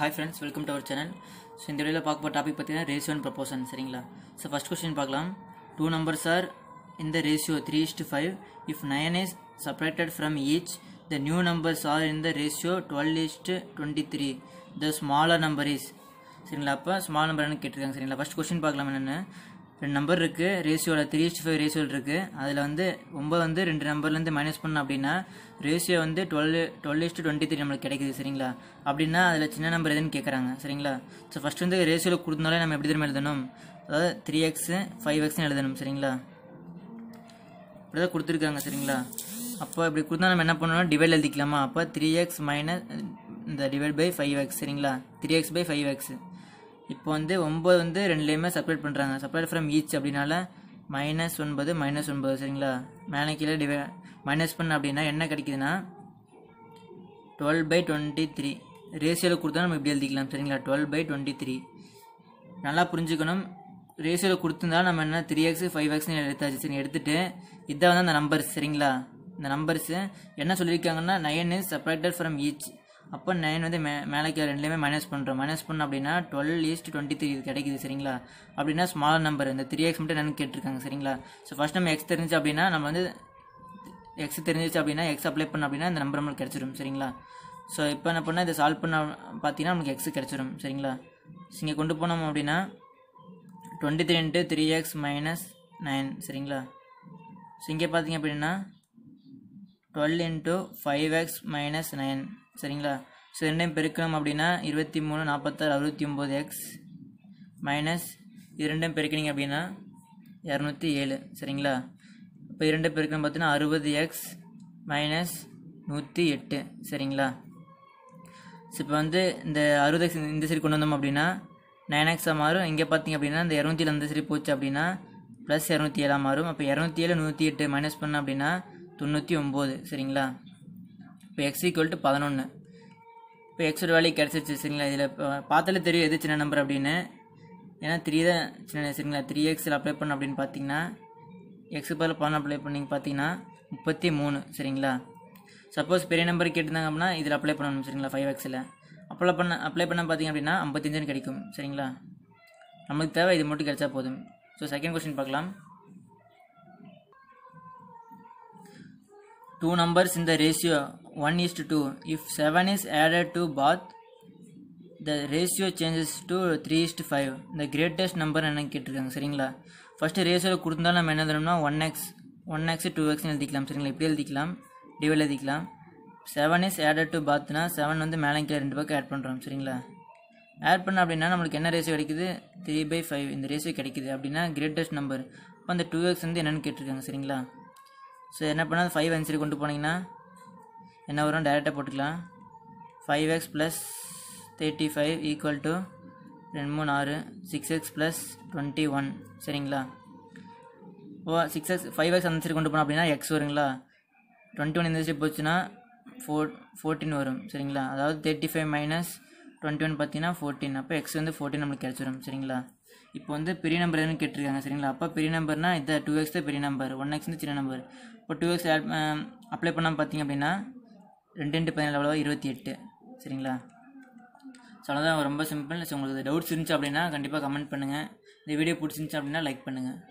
Hi friends welcome to our channel so இந்த வீடியோவில் பார்க்க போகிற டாபிக் பார்த்தீங்கன்னா ரேஷியோ அண்ட் ப்ரப்போசன் சரிங்களா ஸோ ஃபஸ்ட் கொஸ்டின் பார்க்கலாம் two numbers are in the ratio three is to five if nine is separated from each the new numbers are in the ratio twelve is to twenty three the smaller number is சரிங்களா அப்போ small number கேட்டிருக்காங்க சரிங்களா first question பார்க்கலாம் என்னென்ன ரெண்டு number இருக்குது ரேஷியோவில் three is to five ரேஷியோவில் இருக்குது அதில் வந்து ஒம்பது வந்து ரெண்டு நம்பர்லேருந்து மைனஸ் பண்ணோம் அப்படின்னா ரேஷியோ வந்து twelve twelve is to twenty three நம்மளுக்கு கிடைக்குது சரிங்களா அப்படின்னா அதில் சின்ன நம்பர் எதுன்னு கேட்குறாங்க சரிங்களா ஸோ ஃபஸ்ட் வந்து ரேஷியோவில் கொடுத்தனாலே நம்ம எப்படி திரும்ப எழுதணும் அதாவது த்ரீ எக்ஸு ஃபைவ் எக்ஸ்னு எழுதணும் சரிங்களா இப்படி தான் கொடுத்துருக்காங்க சரிங்களா அப்போ இப்படி கொடுத்தா நம்ம என்ன பண்ணணும் டிவைட் எழுதிக்கலாமா அப்போ த்ரீ எக்ஸ் மைனஸ் இந்த டிவைட் பை ஃபைவ் எக்ஸ் சரிங்களா three x by five x இப்போ வந்து ஒம்பது வந்து ரெண்டுலேயுமே செப்பரேட் பண்ணுறாங்க செப்பரேட் ஃப்ரம் ஈச் அப்படின்னால மைனஸ் ஒன்பது மைனஸ் ஒன்பது சரிங்களா மேலே கீழே டிவை மைனஸ் பண்ண அப்படின்னா என்ன கிடைக்குதுன்னா டுவெல் பை டுவெண்ட்டி த்ரீ ரேஷியோவில் கொடுத்தா நம்ம இப்படி எழுதிக்கலாம் சரிங்களா டுவெல் பை டுவெண்ட்டி த்ரீ நல்லா புரிஞ்சுக்கணும் ரேஷியோவில் கொடுத்துருந்தா நம்ம என்ன த்ரீ எக்ஸ் ஃபைவ் எக்ஸ் எடுத்தாச்சு சரி எடுத்துகிட்டு இதான் வந்து அந்த நம்பர்ஸ் சரிங்களா இந்த நம்பர்ஸு என்ன சொல்லியிருக்காங்கன்னா nine is separated from each அப்போ நைன் வந்து மே மேலேக்கு ரெண்டுலேயுமே மைனஸ் பண்ணுறோம் மைனஸ் பண்ண அப்படின்னா டுவெல் ஈஸ்ட் டுவெண்ட்டி த்ரீ கிடைக்குது சரிங்களா அப்படின்னா ஸ்மால் நம்பர் இந்த த்ரீ எக்ஸ் மட்டும் நைன் கேட்டிருக்காங்க சரிங்களா ஸோ ஃபஸ்ட் நம்ம எக்ஸ் தெரிஞ்சு அப்படின்னா நம்ம வந்து எக்ஸ் தெரிஞ்சிச்சு அப்படின்னா எக்ஸ் அப்ளை பண்ண அப்படின்னா இந்த நம்பர் நம்மளுக்கு கிடச்சிரும் சரிங்களா ஸோ இப்போ என்ன பண்ணால் இதை சால்வ் பண்ண பார்த்தீங்கன்னா நமக்கு எக்ஸ் கிடச்சிரும் சரிங்களா இங்கே கொண்டு போனோம் அப்படின்னா twenty three into three x minus nine சரிங்களா ஸோ இங்கே பார்த்தீங்க அப்படின்னா twelve into five x minus nine சரிங்களா ஸோ ரெண்டையும் பெருக்கணும் அப்படின்னா இருபத்தி மூணு நாற்பத்தாறு அறுபத்தி ஒம்பது எக்ஸ் மைனஸ் இரண்டையும் ரெண்டையும் பெருக்கினீங்க அப்படின்னா இரநூத்தி ஏழு சரிங்களா இப்போ இரண்டு பெருக்கணும் பார்த்தீங்கன்னா அறுபது எக்ஸ் மைனஸ் நூற்றி எட்டு சரிங்களா ஸோ இப்போ வந்து இந்த அறுபது எக்ஸ் இந்த சைடு கொண்டு வந்தோம் அப்படின்னா நைன் எக்ஸாக மாறும் இங்கே பார்த்தீங்க அப்படின்னா இந்த இரநூத்தி ஏழு அந்த சைடு போச்சு அப்படின்னா ப்ளஸ் இரநூத்தி ஏழாக மாறும் அப்போ இரநூத்தி ஏழு நூற்றி எட்டு மைனஸ் பண்ணோம் அப்படின்னா தொண்ணூற்றி ஒம்பது சரிங்களா இப்போ எக்ஸ் ஈக்குவல் டு பதினொன்று இப்போ எக்ஸோட வேலையை கிடச்சிருச்சு சரிங்களா இதில் பார்த்தாலே தெரியும் எது சின்ன நம்பர் அப்படின்னு ஏன்னா த்ரீ தான் சின்ன சரிங்களா த்ரீ எக்ஸில் அப்ளை பண்ண அப்படின்னு பார்த்தீங்கன்னா எக்ஸு பதில் பதினொன்று அப்ளை பண்ணி பார்த்தீங்கன்னா முப்பத்தி மூணு சரிங்களா சப்போஸ் பெரிய நம்பர் கேட்டிருந்தாங்க அப்படின்னா இதில் அப்ளை பண்ணணும் சரிங்களா ஃபைவ் எக்ஸில் அப்ளை பண்ண அப்ளை பண்ண பார்த்தீங்க அப்படின்னா ஐம்பத்தஞ்சுன்னு கிடைக்கும் சரிங்களா நம்மளுக்கு தேவை இது மட்டும் கிடச்சா போதும் ஸோ செகண்ட் கொஸ்டின் பார்க்கலாம் two numbers in the ratio 1 is to 2. If 7 is added to both, the ratio changes to 3 is to 5. The greatest number என்னன்னு கேட்டிருக்காங்க சரிங்களா ஃபஸ்ட்டு ரேஷியோவில் கொடுத்தாலும் நம்ம என்ன தரணும்னா one x one x two எக்ஸ்னு எழுதிக்கலாம் சரிங்களா இப்படி எழுதிக்கலாம் டிவைட் எழுதிக்கலாம் செவன் இஸ் ஆடட் டு பாத்னா செவன் வந்து மேலே கீழே ரெண்டு பக்கம் ஆட் பண்ணுறோம் சரிங்களா ஆட் பண்ண அப்படின்னா நம்மளுக்கு என்ன ரேஷியோ கிடைக்குது த்ரீ பை ஃபைவ் இந்த ரேஷியோ கிடைக்குது அப்படின்னா கிரேட்டஸ்ட் நம்பர் இப்போ அந்த டூ எக்ஸ் வந்து என்னென்னு கேட்டிருக்காங்க சரிங்களா ஸோ என்ன பண்ணால் ஃபைவ் ஆன்சர் கொண்டு போனீங்கன்னா என்ன வரும் டேரெக்டாக போட்டுக்கலாம் five x plus thirty five equal to ரெண்டு மூணு ஆறு six x plus twenty one சரிங்களா ஓ சிக்ஸ் எக்ஸ் ஃபைவ் எக்ஸ் அந்த கொண்டு போனோம் அப்படின்னா எக்ஸ் வருங்களா டுவெண்ட்டி ஒன் இந்த போச்சுன்னா ஃபோர் ஃபோர்டீன் வரும் சரிங்களா அதாவது thirty five minus twenty one பார்த்தீங்கன்னா ஃபோர்ட்டின் அப்போ எக்ஸ் வந்து ஃபோர்டீன் நம்மளுக்கு கிடச்சிடும் சரிங்களா இப்போ வந்து பெரிய நம்பர் எதுன்னு கேட்டிருக்காங்க சரிங்களா அப்போ பெரிய நம்பர்னா இதை டூ எக்ஸ் தான் பெரிய நம்பர் ஒன் எக்ஸ் வந்து சின்ன நம்பர் இப்போ டூ எக்ஸ் ஆட் அப்ளை பண்ணால் பார்த்தீங்க அப்படின்னா ரெண்டு ரெண்டு பதினேழு அவ்வளோவா இருபத்தி எட்டு சரிங்களா ஸோ அவ்வளோதான் ரொம்ப சிம்பிள் உங்களுக்கு டவுட்ஸ் இருந்துச்சு அப்படின்னா கண்டிப்பாக கமெண்ட் பண்ணுங்கள் இந்த வீடியோ பிடிச்சிருந்துச்சு அப்படின்னா லைக் பண்ணுங்கள்